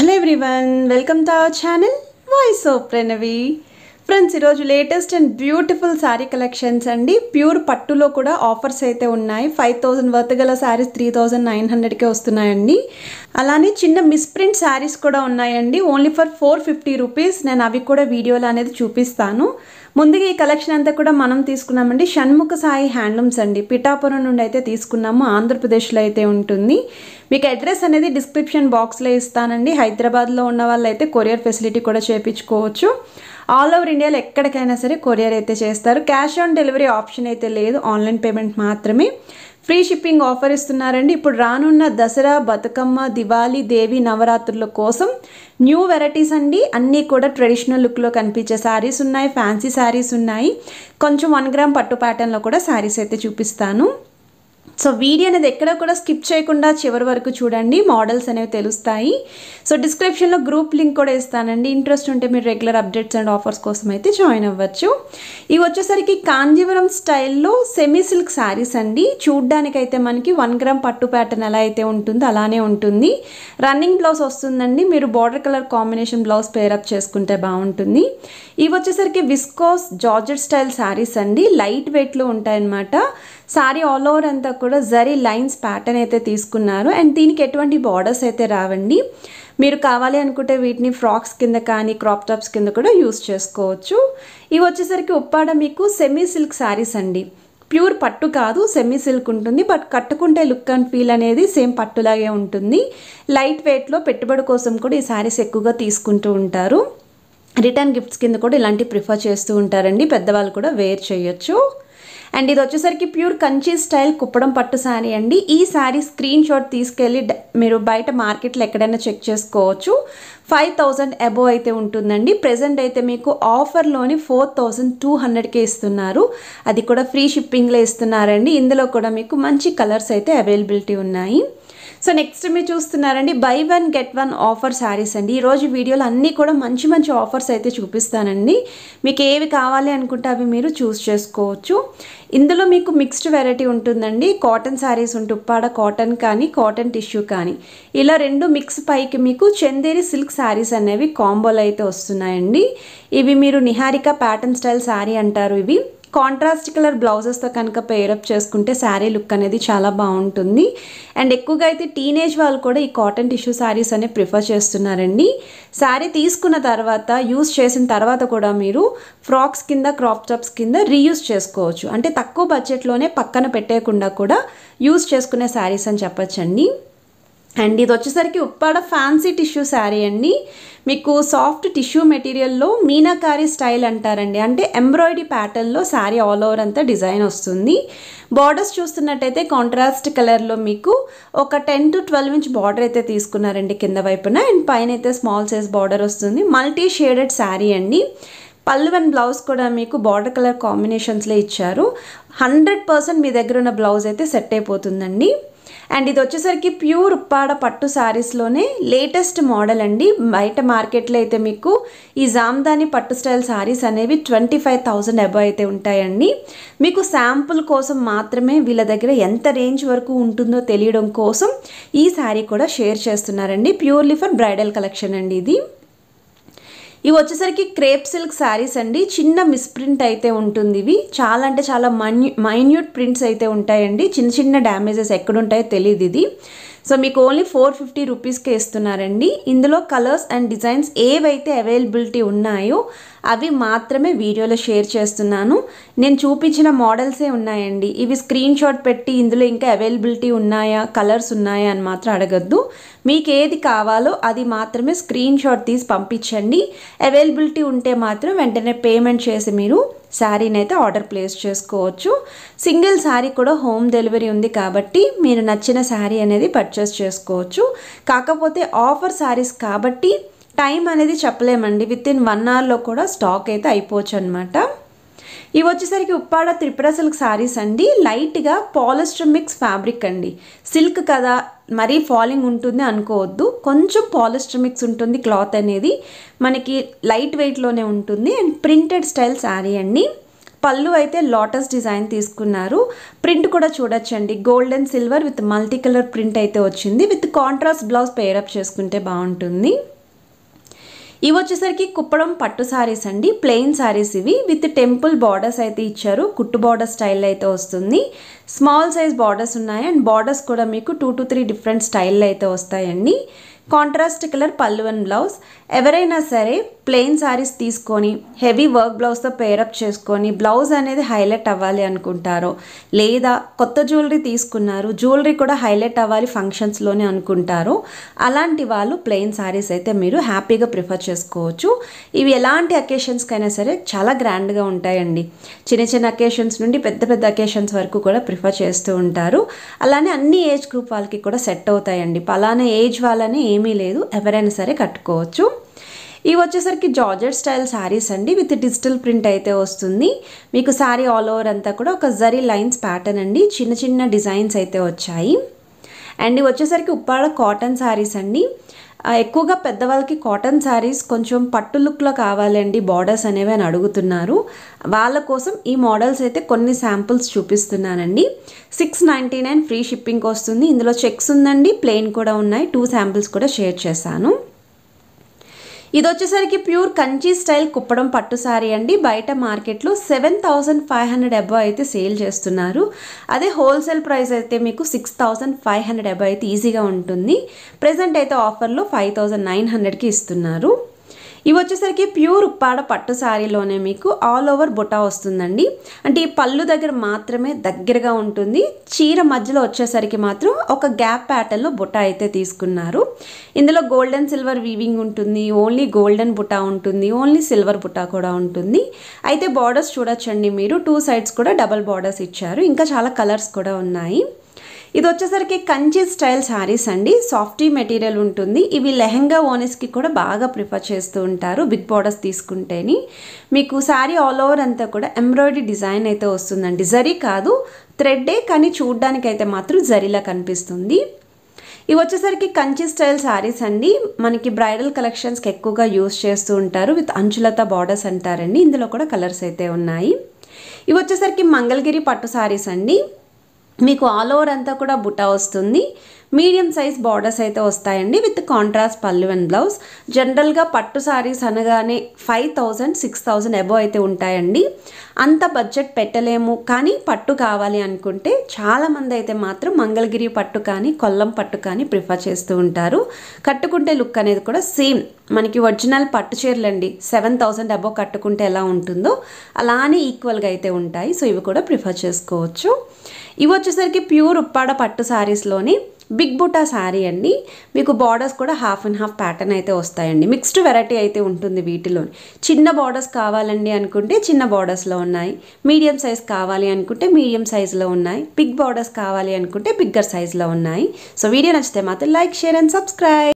hello everyone welcome to our channel voice of Pranavi friends ఈరోజు latest and beautiful sari collections అండి pure పట్టులో కూడా offers అయితే ఉన్నాయి ఫైవ్ థౌజండ్ వర్త్ గల శారీస్ త్రీ థౌజండ్ నైన్ హండ్రెడ్కే వస్తున్నాయండి అలానే చిన్న మిస్ప్రింట్ శారీస్ కూడా ఉన్నాయండి only for four fifty rupees నేను అవి కూడా వీడియోలో అనేది చూపిస్తాను ముందుగా ఈ కలెక్షన్ అంతా కూడా మనం తీసుకున్నామండి షణ్ముఖ సాయి హ్యాండ్లూమ్స్ అండి పిఠాపురం నుండి అయితే తీసుకున్నాము ఆంధ్రప్రదేశ్లో అయితే ఉంటుంది మీకు అడ్రస్ అనేది డిస్క్రిప్షన్ బాక్స్లో ఇస్తానండి హైదరాబాద్లో ఉన్న వాళ్ళైతే కొరియర్ ఫెసిలిటీ కూడా చేయించుకోవచ్చు ఆల్ ఓవర్ ఇండియాలో ఎక్కడికైనా సరే కొరియర్ అయితే చేస్తారు క్యాష్ ఆన్ డెలివరీ ఆప్షన్ అయితే లేదు ఆన్లైన్ పేమెంట్ మాత్రమే ఫ్రీ షిప్పింగ్ ఆఫర్ ఇస్తున్నారండి ఇప్పుడు రానున్న దసరా బతుకమ్మ దివాళీ దేవి నవరాత్రుల కోసం న్యూ వెరైటీస్ అండి అన్నీ కూడా ట్రెడిషనల్ లుక్లో కనిపించే శారీస్ ఉన్నాయి ఫ్యాన్సీ శారీస్ ఉన్నాయి కొంచెం వన్ గ్రామ్ పట్టు ప్యాటర్న్లో కూడా శారీస్ అయితే చూపిస్తాను సో వీడియో అనేది ఎక్కడ కూడా స్కిప్ చేయకుండా చివరి వరకు చూడండి మోడల్స్ అనేవి తెలుస్తాయి సో డిస్క్రిప్షన్లో గ్రూప్ లింక్ కూడా ఇస్తానండి ఇంట్రెస్ట్ ఉంటే మీరు రెగ్యులర్ అప్డేట్స్ అండ్ ఆఫర్స్ కోసం అయితే జాయిన్ అవ్వచ్చు ఇవి వచ్చేసరికి కాంజీవరం స్టైల్లో సెమీ సిల్క్ శారీస్ అండి చూడ్డానికైతే మనకి వన్ గ్రామ్ పట్టు ప్యాటర్న్ ఎలా అయితే ఉంటుందో అలానే ఉంటుంది రన్నింగ్ బ్లౌజ్ వస్తుందండి మీరు border colour combination blouse pair up చేసుకుంటే బాగుంటుంది ఇవి వచ్చేసరికి విస్కోస్ జార్జెట్ స్టైల్ శారీస్ అండి లైట్ వెయిట్లో ఉంటాయన్నమాట సారీ ఆల్ ఓవర్ అంతా కూడా జరీ లైన్స్ ప్యాటర్న్ అయితే తీసుకున్నారు అండ్ దీనికి ఎటువంటి బార్డర్స్ అయితే రావండి మీరు కావాలి అనుకుంటే వీటిని ఫ్రాక్స్ కింద కానీ క్రాప్ టాప్స్ కింద కూడా యూస్ చేసుకోవచ్చు ఇవి వచ్చేసరికి ఉప్పాడ మీకు సెమీ సిల్క్ శారీస్ అండి ప్యూర్ పట్టు కాదు సెమీ సిల్క్ ఉంటుంది బట్ కట్టుకుంటే లుక్ అండ్ ఫీల్ అనేది సేమ్ పట్టులాగే ఉంటుంది లైట్ వెయిట్లో పెట్టుబడి కోసం కూడా ఈ శారీస్ ఎక్కువగా తీసుకుంటూ ఉంటారు రిటర్న్ గిఫ్ట్స్ కింద కూడా ఇలాంటి ప్రిఫర్ చేస్తూ ఉంటారండి పెద్దవాళ్ళు కూడా వేర్ చేయొచ్చు అండ్ ఇది వచ్చేసరికి ప్యూర్ కంచి స్టైల్ కుప్పడం పట్టు శారీ అండి ఈ శారీ స్క్రీన్ షాట్ తీసుకెళ్ళి మీరు బయట మార్కెట్లో ఎక్కడైనా చెక్ చేసుకోవచ్చు ఫైవ్ థౌజండ్ అబోవ్ అయితే ఉంటుందండి ప్రజెంట్ అయితే మీకు ఆఫర్లోని ఫోర్ థౌజండ్ టూ హండ్రెడ్కే ఇస్తున్నారు అది కూడా ఫ్రీ షిప్పింగ్లో ఇస్తున్నారండి ఇందులో కూడా మీకు మంచి కలర్స్ అయితే అవైలబిలిటీ ఉన్నాయి సో నెక్స్ట్ మీరు చూస్తున్నారండి buy one get one offer saris అండి ఈరోజు వీడియోలో అన్నీ కూడా మంచి మంచి ఆఫర్స్ అయితే చూపిస్తానండి మీకు ఏవి కావాలి అనుకుంటే అవి మీరు చూస్ చేసుకోవచ్చు ఇందులో మీకు మిక్స్డ్ వెరైటీ ఉంటుందండి కాటన్ శారీస్ ఉంటుంది ఉప్పాడ కాటన్ కానీ కాటన్ టిష్యూ కానీ ఇలా రెండు మిక్స్ పైకి మీకు చందేరి సిల్క్ శారీస్ అనేవి కాంబోలు అయితే వస్తున్నాయండి ఇవి మీరు నిహారిక ప్యాటర్న్ స్టైల్ శారీ అంటారు ఇవి కాంట్రాస్ట్ కలర్ బ్లౌజెస్తో కనుక పేరప్ చేసుకుంటే శారీ లుక్ అనేది చాలా బాగుంటుంది అండ్ ఎక్కువగా అయితే టీనేజ్ వాళ్ళు కూడా ఈ కాటన్ టిష్యూ శారీస్ అనే ప్రిఫర్ చేస్తున్నారండి శారీ తీసుకున్న తర్వాత యూస్ చేసిన తర్వాత కూడా మీరు ఫ్రాక్స్ కింద క్రాప్ టాప్స్ కింద రీయూస్ చేసుకోవచ్చు అంటే తక్కువ బడ్జెట్లోనే పక్కన పెట్టేయకుండా కూడా యూస్ చేసుకునే శారీస్ అని చెప్పచ్చండి అండ్ ఇది వచ్చేసరికి ఉప్పాడ ఫ్యాన్సీ టిష్యూ శారీ అండి మీకు సాఫ్ట్ టిష్యూ మెటీరియల్లో మీనాకారి స్టైల్ అంటారండి అంటే ఎంబ్రాయిడరీ ప్యాటర్న్లో శారీ ఆల్ ఓవర్ అంతా డిజైన్ వస్తుంది బార్డర్స్ చూస్తున్నట్టయితే కాంట్రాస్ట్ కలర్లో మీకు ఒక ten to twelve inch border అయితే తీసుకున్నారండి కింద వైపున అండ్ పైన అయితే స్మాల్ సైజ్ బార్డర్ వస్తుంది మల్టీ షేడెడ్ శారీ అండి పళ్ళు అండ్ బ్లౌజ్ కూడా మీకు బార్డర్ కలర్ కాంబినేషన్స్లో ఇచ్చారు హండ్రెడ్ పర్సెంట్ మీ దగ్గర ఉన్న బ్లౌజ్ అయితే సెట్ అయిపోతుందండి అండ్ ఇది వచ్చేసరికి ప్యూర్ ఉప్పాడ పట్టు శారీస్లోనే లేటెస్ట్ మోడల్ అండి బయట మార్కెట్లో అయితే మీకు ఈ జామ్దాని పట్టు స్టైల్ శారీస్ అనేవి ట్వంటీ ఫైవ్ థౌజండ్ అబవ్ అయితే ఉంటాయండి మీకు శాంపుల్ కోసం మాత్రమే వీళ్ళ దగ్గర ఎంత రేంజ్ వరకు ఉంటుందో తెలియడం కోసం ఈ శారీ కూడా షేర్ చేస్తున్నారండి ప్యూర్లీ ఫర్ బ్రైడల్ కలెక్షన్ అండి ఇది ఇవి వచ్చేసరికి క్రేప్ సిల్క్ శారీస్ అండి చిన్న మిస్ప్రింట్ అయితే ఉంటుంది ఇవి చాలా అంటే చాలా మైన్యూట్ ప్రింట్స్ అయితే ఉంటాయండి చిన్న చిన్న డ్యామేజెస్ ఎక్కడుంటాయో తెలియదు ఇది సో మీకు ఓన్లీ ఫోర్ ఫిఫ్టీ రూపీస్కే ఇస్తున్నారండి ఇందులో కలర్స్ అండ్ డిజైన్స్ ఏవైతే అవైలబిలిటీ ఉన్నాయో అవి మాత్రమే వీడియోలో షేర్ చేస్తున్నాను నేను చూపించిన మోడల్సే ఉన్నాయండి ఇవి స్క్రీన్ షాట్ పెట్టి ఇందులో ఇంకా అవైలబిలిటీ ఉన్నాయా కలర్స్ ఉన్నాయా అని మాత్రం అడగద్దు మీకు ఏది కావాలో అది మాత్రమే స్క్రీన్ షాట్ తీసి పంపించండి అవైలబిలిటీ ఉంటే మాత్రం వెంటనే పేమెంట్ చేసి మీరు శారీని అయితే ఆర్డర్ ప్లేస్ చేసుకోవచ్చు సింగిల్ శారీ కూడా హోమ్ డెలివరీ ఉంది కాబట్టి మీరు నచ్చిన శారీ అనేది పర్చేస్ చేసుకోవచ్చు కాకపోతే ఆఫర్ శారీస్ కాబట్టి టైం అనేది చెప్పలేమండి విత్ ఇన్ వన్ అవర్లో కూడా స్టాక్ అయితే అయిపోవచ్చు అనమాట ఇవి వచ్చేసరికి ఉప్పాడ త్రిపుర సిల్క్ శారీస్ అండి లైట్గా పాలిస్టర్ మిక్స్ ఫ్యాబ్రిక్ అండి సిల్క్ కదా మరీ ఫాలింగ్ ఉంటుంది అనుకోవద్దు కొంచెం పాలిస్టర్ మిక్స్ ఉంటుంది క్లాత్ అనేది మనకి లైట్ వెయిట్లోనే ఉంటుంది అండ్ ప్రింటెడ్ స్టైల్ శారీ అండి పళ్ళు అయితే లోటస్ డిజైన్ తీసుకున్నారు ప్రింట్ కూడా చూడొచ్చండి gold and silver with multi colour print అయితే వచ్చింది విత్ కాంట్రాస్ట్ బ్లౌజ్ పేరప్ చేసుకుంటే బాగుంటుంది ఇవి వచ్చేసరికి కుప్పడం పట్టు శారీస్ అండి ప్లెయిన్ శారీస్ ఇవి విత్ టెంపుల్ బార్డర్స్ అయితే ఇచ్చారు కుట్టు బార్డర్ స్టైల్ అయితే వస్తుంది స్మాల్ సైజ్ బార్డర్స్ ఉన్నాయి అండ్ బార్డర్స్ కూడా మీకు two to three different style అయితే వస్తాయండి కాంట్రాస్ట్ కలర్ పల్లువన్ బ్లౌజ్ ఎవరైనా సరే ప్లెయిన్ శారీస్ తీసుకొని హెవీ వర్క్ బ్లౌజ్తో పేరప్ చేసుకొని బ్లౌజ్ అనేది హైలైట్ అవ్వాలి అనుకుంటారో లేదా కొత్త జ్యువెలరీ తీసుకున్నారు జ్యువెలరీ కూడా హైలైట్ అవ్వాలి ఫంక్షన్స్లోనే అనుకుంటారో అలాంటి వాళ్ళు ప్లెయిన్ శారీస్ అయితే మీరు హ్యాపీగా ప్రిఫర్ చేసుకోవచ్చు ఇవి ఎలాంటి అకేషన్స్కైనా సరే చాలా గ్రాండ్గా ఉంటాయండి చిన్న చిన్న అకేషన్స్ నుండి పెద్ద పెద్ద అకేషన్స్ వరకు కూడా ప్రిఫర్ చేస్తూ ఉంటారు అలానే అన్ని ఏజ్ గ్రూప్ వాళ్ళకి కూడా సెట్ అవుతాయండి పలానా ఏజ్ వాళ్ళని ఏమీ లేదు ఎవరైనా సరే కట్టుకోవచ్చు ఇవి వచ్చేసరికి జార్జెట్ స్టైల్ శారీస్ అండి విత్ డిజిటల్ ప్రింట్ అయితే వస్తుంది మీకు శారీ ఆల్ ఓవర్ అంతా కూడా ఒక జరీ లైన్స్ ప్యాటర్న్ అండి చిన్న చిన్న డిజైన్స్ అయితే వచ్చాయి అండ్ ఇవి వచ్చేసరికి ఉప్పాడ కాటన్ శారీస్ అండి ఎక్కువగా పెద్దవాళ్ళకి కాటన్ శారీస్ కొంచెం పట్టు లుక్లో కావాలండి బార్డర్స్ అనేవి అని అడుగుతున్నారు వాళ్ళ కోసం ఈ మోడల్స్ అయితే కొన్ని శాంపుల్స్ చూపిస్తున్నానండి six ninety nine free shipping వస్తుంది ఇందులో చెక్స్ ఉందండి ప్లెయిన్ కూడా ఉన్నాయి టూ శాంపుల్స్ కూడా షేర్ చేశాను ఇది వచ్చేసరికి ప్యూర్ కంచి స్టైల్ కుప్పడం పట్టు శారీ అండి బయట మార్కెట్లో seven thousand five hundred above అయితే సేల్ చేస్తున్నారు అదే హోల్సేల్ ప్రైస్ అయితే మీకు six thousand five hundred above అయితే ఈజీగా ఉంటుంది ప్రజెంట్ అయితే ఆఫర్లో ఫైవ్ థౌసండ్ నైన్ హండ్రెడ్కి ఇస్తున్నారు ఇవి వచ్చేసరికి ప్యూర్ ఉప్పాడ పట్టు శారీలోనే మీకు ఆల్ ఓవర్ బుటా వస్తుందండి అంటే ఈ పళ్ళు దగ్గర మాత్రమే దగ్గరగా ఉంటుంది చీర మధ్యలో వచ్చేసరికి మాత్రం ఒక గ్యాప్ ప్యాటర్న్లో బుటా అయితే తీసుకున్నారు ఇందులో గోల్డెన్ సిల్వర్ వీవింగ్ ఉంటుంది ఓన్లీ గోల్డెన్ బుటా ఉంటుంది ఓన్లీ సిల్వర్ బుటా కూడా ఉంటుంది అయితే బార్డర్స్ చూడొచ్చండి మీరు టూ సైడ్స్ కూడా డబల్ బార్డర్స్ ఇచ్చారు ఇంకా చాలా కలర్స్ కూడా ఉన్నాయి ఇది వచ్చేసరికి కంచి స్టైల్ శారీస్ అండి సాఫ్టీ మెటీరియల్ ఉంటుంది ఇవి లెహంగా ఓనెస్కి కూడా బాగా ప్రిఫర్ చేస్తూ ఉంటారు బిగ్ బార్డర్స్ తీసుకుంటేని మీకు శారీ ఆల్ ఓవర్ అంతా కూడా ఎంబ్రాయిడరీ డిజైన్ అయితే వస్తుందండి జరీ కాదు థ్రెడ్డే కానీ చూడ్డానికైతే మాత్రం జరీలా కనిపిస్తుంది ఇవి వచ్చేసరికి కంచి స్టైల్ శారీస్ అండి మనకి బ్రైడల్ కలెక్షన్స్కి ఎక్కువగా యూస్ చేస్తూ ఉంటారు విత్ అంచులత బార్డర్స్ అంటారండి ఇందులో కూడా కలర్స్ అయితే ఉన్నాయి ఇవి వచ్చేసరికి మంగళగిరి పట్టు శారీస్ అండి మీకు ఆల్ ఓవర్ అంతా కూడా బుట్ట వస్తుంది మీడియం సైజ్ బార్డర్స్ అయితే వస్తాయండి విత్ కాంట్రాస్ట్ పళ్ళు అండ్ బ్లౌజ్ జనరల్గా పట్టు సారీస్ అనగానే five thousand six thousand above అయితే ఉంటాయండి అంత బడ్జెట్ పెట్టలేము కానీ పట్టు కావాలి అనుకుంటే చాలామంది అయితే మాత్రం మంగళగిరి పట్టు కానీ కొల్లం పట్టు కానీ ప్రిఫర్ చేస్తూ ఉంటారు కట్టుకుంటే లుక్ అనేది కూడా సేమ్ మనకి ఒరిజినల్ పట్టు చీరలండి సెవెన్ థౌజండ్ అబోవ్ కట్టుకుంటే ఎలా ఉంటుందో అలానే ఈక్వల్గా అయితే ఉంటాయి సో ఇవి కూడా ప్రిఫర్ చేసుకోవచ్చు ఇవి వచ్చేసరికి ప్యూర్ ఉప్పాడ పట్టు శారీస్లోని బిగ్ బుటా శారీ అండి మీకు బార్డర్స్ కూడా హాఫ్ అండ్ హాఫ్ ప్యాటర్న్ అయితే వస్తాయండి మిక్స్డ్ వెరైటీ అయితే ఉంటుంది వీటిలో చిన్న బార్డర్స్ కావాలండి అనుకుంటే చిన్న బార్డర్స్లో ఉన్నాయి మీడియం సైజ్ కావాలి అనుకుంటే మీడియం సైజులో ఉన్నాయి బిగ్ బార్డర్స్ కావాలి అనుకుంటే బిగ్గర్ సైజులో ఉన్నాయి సో వీడియో నచ్చితే మాత్రం లైక్ షేర్ అండ్ సబ్స్క్రైబ్